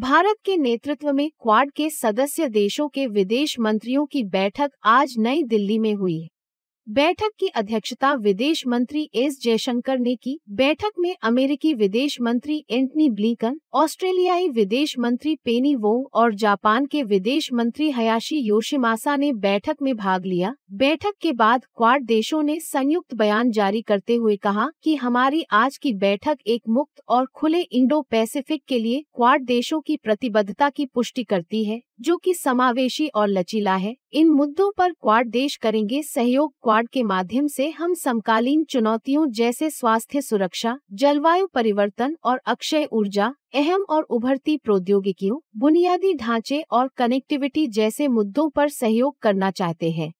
भारत के नेतृत्व में क्वाड के सदस्य देशों के विदेश मंत्रियों की बैठक आज नई दिल्ली में हुई बैठक की अध्यक्षता विदेश मंत्री एस जयशंकर ने की बैठक में अमेरिकी विदेश मंत्री एंटनी ब्लिकन ऑस्ट्रेलियाई विदेश मंत्री पेनी वोंग और जापान के विदेश मंत्री हयाशी योशिमासा ने बैठक में भाग लिया बैठक के बाद क्वाड देशों ने संयुक्त बयान जारी करते हुए कहा कि हमारी आज की बैठक एक मुक्त और खुले इंडो पैसिफिक के लिए क्वाड देशों की प्रतिबद्धता की पुष्टि करती है जो कि समावेशी और लचीला है इन मुद्दों पर क्वाड देश करेंगे सहयोग क्वाड के माध्यम से हम समकालीन चुनौतियों जैसे स्वास्थ्य सुरक्षा जलवायु परिवर्तन और अक्षय ऊर्जा अहम और उभरती प्रौद्योगिकियों बुनियादी ढांचे और कनेक्टिविटी जैसे मुद्दों पर सहयोग करना चाहते हैं